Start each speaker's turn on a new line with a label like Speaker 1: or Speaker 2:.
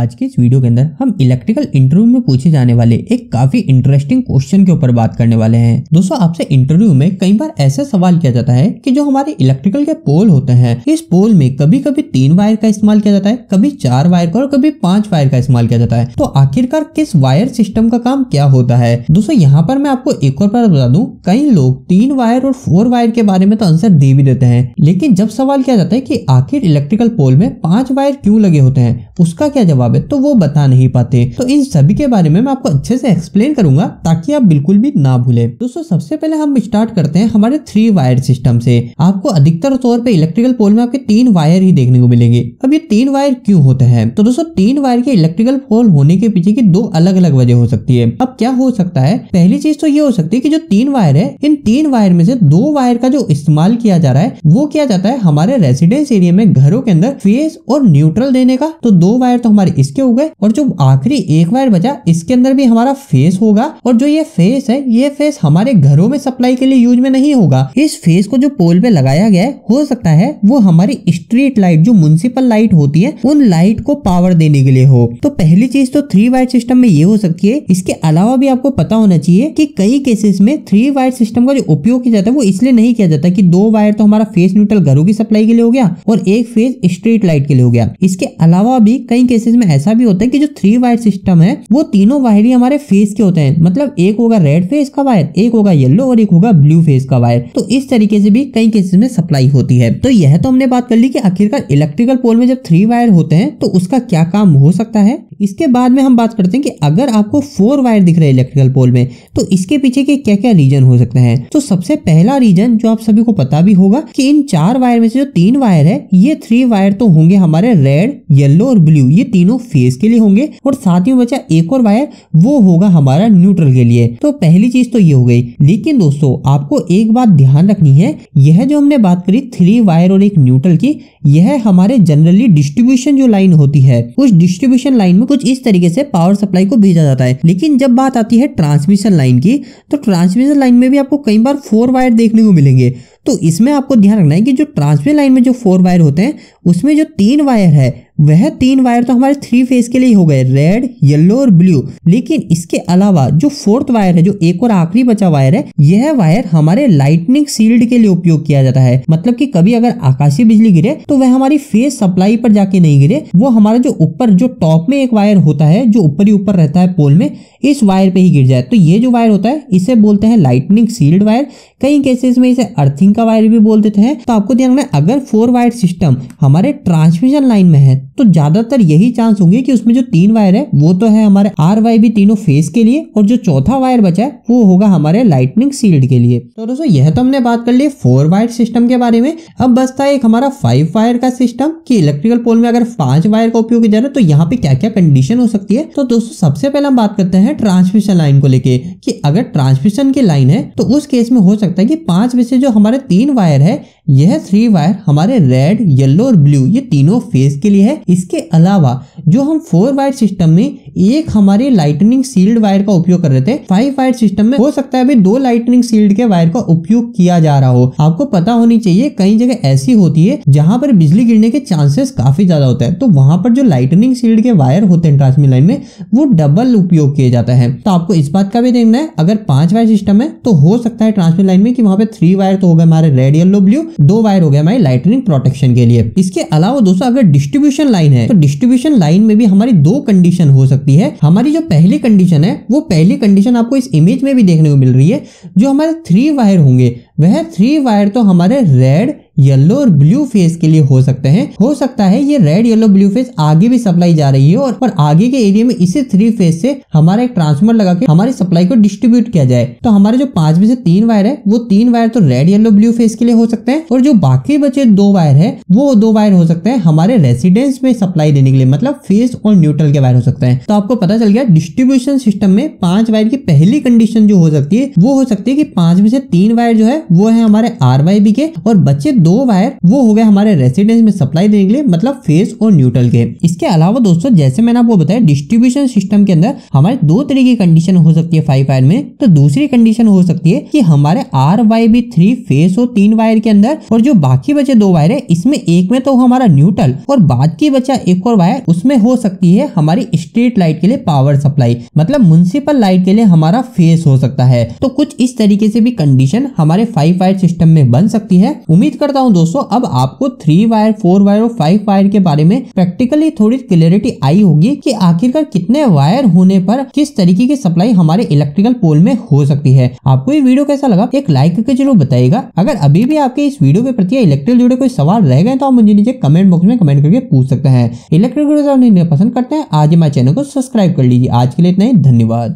Speaker 1: आज के इस वीडियो के अंदर हम इलेक्ट्रिकल इंटरव्यू में पूछे जाने वाले एक काफी इंटरेस्टिंग क्वेश्चन के ऊपर बात करने वाले हैं दोस्तों आपसे इंटरव्यू में कई बार ऐसा सवाल किया जाता है कि जो हमारे इलेक्ट्रिकल के पोल होते हैं इस पोल में कभी कभी तीन वायर का इस्तेमाल किया जाता है कभी चार वायर का और कभी पांच वायर का इस्तेमाल किया जाता है तो आखिरकार किस वायर सिस्टम का काम क्या होता है दोस्तों यहाँ पर मैं आपको एक और बार बता दू कई लोग तीन वायर और फोर वायर के बारे में तो आंसर दे भी देते हैं लेकिन जब सवाल किया जाता है की आखिर इलेक्ट्रिकल पोल में पांच वायर क्यूँ लगे होते हैं उसका क्या जवाब जवाब है तो वो बता नहीं पाते तो इन सभी के बारे में मैं आपको अच्छे से एक्सप्लेन करूंगा ताकि आप बिल्कुल भी ना भूले दोस्तों सबसे पहले हम स्टार्ट करते हैं हमारे थ्री वायर सिस्टम से आपको अधिकतर तौर पर इलेक्ट्रिकल पोल में आपके तीन वायर ही देखने को मिलेंगे अब ये तीन वायर क्यों होते हैं तो दोस्तों तीन वायर के इलेक्ट्रिकल पोल होने के पीछे की दो अलग अलग वजह हो सकती है अब क्या हो सकता है पहली चीज तो ये हो सकती है कि जो तीन वायर है इन तीन वायर में से दो वायर का जो इस्तेमाल किया जा रहा है वो किया जाता है हमारे रेसिडेंस एरिया में घरों के अंदर फेस और न्यूट्रल देने का तो दो वायर तो हमारे इसके हो गए और जो आखिरी एक वायर बचा इसके अंदर भी हमारा फेस होगा और जो ये फेस है ये फेस हमारे घरों में सप्लाई के लिए यूज में नहीं होगा इस फेस को जो पोल पे लगाया गया है हो सकता है वो हमारी स्ट्रीट लाइट जो म्यूनसिपल लाइट होती है उन लाइट को पावर देने के लिए हो तो पहली चीज तो थ्री वायर सिस्टम में ये हो सकती है इसके अलावा भी आपको पता होना चाहिए की कई केसेस में थ्री वायर सिस्टम का जो उपयोग किया जाता है वो इसलिए नहीं किया जाता की दो वायर तो हमारा फेस न्यूट्रल घरों की सप्लाई के लिए हो गया और एक फेस स्ट्रीट लाइट के लिए हो गया इसके अलावा भी कई केसेस में में ऐसा भी होता है कि जो थ्री वायर सिस्टम है वो तीनों वायर ही हमारे फेस के होते हैं मतलब एक होगा रेड फेस का वायर एक होगा येलो और एक होगा ब्लू फेस का वायर तो इस तरीके से भी कई केसेस में सप्लाई होती है तो यह तो हमने बात कर ली कि आखिरकार इलेक्ट्रिकल पोल में जब थ्री वायर होते हैं तो उसका क्या काम हो सकता है इसके बाद में हम बात करते हैं कि अगर आपको फोर वायर दिख रहे हैं इलेक्ट्रिकल पोल में तो इसके पीछे के क्या क्या रीजन हो सकते हैं तो सबसे पहला रीजन जो आप सभी को पता भी होगा कि इन चार वायर में से जो तीन वायर है ये थ्री वायर तो होंगे हमारे रेड येलो और ब्लू ये तीनों फेज के लिए होंगे और साथ ही बचा एक और वायर वो होगा हमारा न्यूट्रल के लिए तो पहली चीज तो ये हो गई लेकिन दोस्तों आपको एक बात ध्यान रखनी है यह जो हमने बात करी थ्री वायर और एक न्यूट्रल की यह हमारे जनरली डिस्ट्रीब्यूशन जो लाइन होती है उस डिस्ट्रीब्यूशन लाइन में कुछ इस तरीके से पावर सप्लाई को भेजा जाता है लेकिन जब बात आती है ट्रांसमिशन लाइन की तो ट्रांसमिशन लाइन में भी आपको कई बार फोर वायर देखने को मिलेंगे तो इसमें आपको ध्यान रखना है कि जो ट्रांसमिशन लाइन में जो फोर वायर होते हैं उसमें जो तीन वायर है वह तीन वायर तो हमारे थ्री फेज के लिए हो गए रेड येलो और ब्लू लेकिन इसके अलावा जो फोर्थ वायर है जो एक और आखिरी बचा वायर है यह वायर हमारे लाइटनिंग सील्ड के लिए उपयोग किया जाता है मतलब कि कभी अगर आकाशीय बिजली गिरे तो वह हमारी फेज सप्लाई पर जाके नहीं गिरे वो हमारा जो ऊपर जो टॉप में एक वायर होता है जो ऊपर ही ऊपर रहता है पोल में इस वायर पे ही गिर जाए तो ये जो वायर होता है इसे बोलते हैं लाइटनिंग सील्ड वायर कई केसेस में इसे अर्थिंग का वायर भी बोल देते हैं तो आपको ध्यान रखना अगर फोर वायर सिस्टम हमारे ट्रांसमिशन लाइन में है तो ज्यादातर यही चांस होंगे कि उसमें जो तीन वायर है वो तो है हमारे आर वाई भी तीनों फेस के लिए और जो चौथा वायर बचा है वो होगा हमारे लाइटनिंग सील्ड के लिए तो दोस्तों यह तो हमने बात कर ली फोर वायर सिस्टम के बारे में अब बसता है एक हमारा फाइव वायर का सिस्टम की इलेक्ट्रिकल पोल में अगर पांच वायर का उपयोग किया जा रहा है तो यहाँ पे क्या क्या कंडीशन हो सकती है तो दोस्तों सबसे पहले हम बात करते हैं ट्रांसमिशन लाइन को लेके कि अगर ट्रांसमिशन की लाइन है तो उस केस में हो सकता है कि पांच में से जो हमारे तीन वायर है यह थ्री वायर हमारे रेड येलो और ब्लू ये तीनों फेज के लिए है इसके अलावा जो हम फोर वायर सिस्टम में एक हमारी लाइटनिंग सील्ड वायर का उपयोग कर रहे थे फाइव वायर सिस्टम में हो सकता है अभी दो लाइटनिंग सील्ड के वायर का उपयोग किया जा रहा हो आपको पता होनी चाहिए कई जगह ऐसी होती है जहां पर बिजली गिरने के चांसेस काफी ज्यादा होता है तो वहां पर जो लाइटनिंग सील्ड के वायर होते हैं ट्रांसमिट लाइन में वो डबल उपयोग किया जाता है तो आपको इस बात का भी देखना है अगर पांच वायर सिस्टम है तो हो सकता है ट्रांसमिट लाइन में कि वहां पे थ्री वायर तो हो गए हमारे रेड येलो ब्लू दो वायर हो गए हमारे लाइटनिंग प्रोटेक्शन के लिए इसके अलावा दोस्तों अगर डिस्ट्रीब्यूशन लाइन है तो डिस्ट्रीब्यूशन लाइन में भी हमारी दो कंडीशन हो सकती सकती है हमारी जो पहली कंडीशन है वो पहली कंडीशन आपको इस इमेज में भी देखने को मिल रही है जो हमारे थ्री वायर होंगे वह थ्री वायर तो हमारे रेड येलो और ब्लू फेस के लिए हो सकते हैं हो सकता है ये रेड येलो ब्लू फेस आगे भी सप्लाई जा रही है और, आगे के एरिया में इसी थ्री फेस से हमारा एक ट्रांसफॉर्मर लगा के हमारी सप्लाई को डिस्ट्रीब्यूट किया जाए तो हमारे जो पांच में से तीन वायर है वो तीन वायर तो रेड येलो ब्लू फेस के लिए हो सकते हैं और जो बाकी बचे दो वायर है वो दो वायर हो सकते हैं हमारे रेसिडेंस में सप्लाई देने के लिए मतलब फेस और न्यूट्रल के वायर हो सकते हैं तो आपको पता चल गया डिस्ट्रीब्यूशन सिस्टम में पांच वायर की पहली कंडीशन जो हो सकती है वो हो सकती है कि पांच में से तीन वायर जो है वो है हमारे आर के और बचे दो वायर वो हो गए हमारे रेसिडेंस में सप्लाई देने के लिए मतलब फेस और न्यूट्रल के इसके अलावा दोस्तों जैसे मैंने आपको बताया डिस्ट्रीब्यूशन सिस्टम के अंदर हमारे दो तरह की कंडीशन हो सकती है फाइव वायर में तो दूसरी कंडीशन हो सकती है कि हमारे R Y B three phase और तीन वायर के अंदर और जो बाकी बचे दो वायर है इसमें एक में तो हमारा न्यूट्रल और बाद की बचा एक और वायर उसमें हो सकती है हमारी स्ट्रीट लाइट के लिए पावर सप्लाई मतलब म्यूनसिपल लाइट के लिए हमारा फेस हो सकता है तो कुछ इस तरीके से भी कंडीशन हमारे फाइव वायर सिस्टम में बन सकती है उम्मीद कर करता हूँ दोस्तों अब आपको थ्री वायर फोर वायर और फाइव वायर के बारे में प्रैक्टिकली थोड़ी क्लियरिटी आई होगी कि आखिरकार कितने वायर होने पर किस तरीके की सप्लाई हमारे इलेक्ट्रिकल पोल में हो सकती है आपको ये वीडियो कैसा लगा एक लाइक करके जरूर बताएगा अगर अभी भी आपके इस वीडियो के प्रति इलेक्ट्रिक जुड़े कोई सवाल रह गए तो आप मुझे नीचे कमेंट बॉक्स में कमेंट करके पूछ सकते हैं इलेक्ट्रिक पसंद करते हैं आज हमारे चैनल को सब्सक्राइब कर लीजिए आज के लिए इतना ही धन्यवाद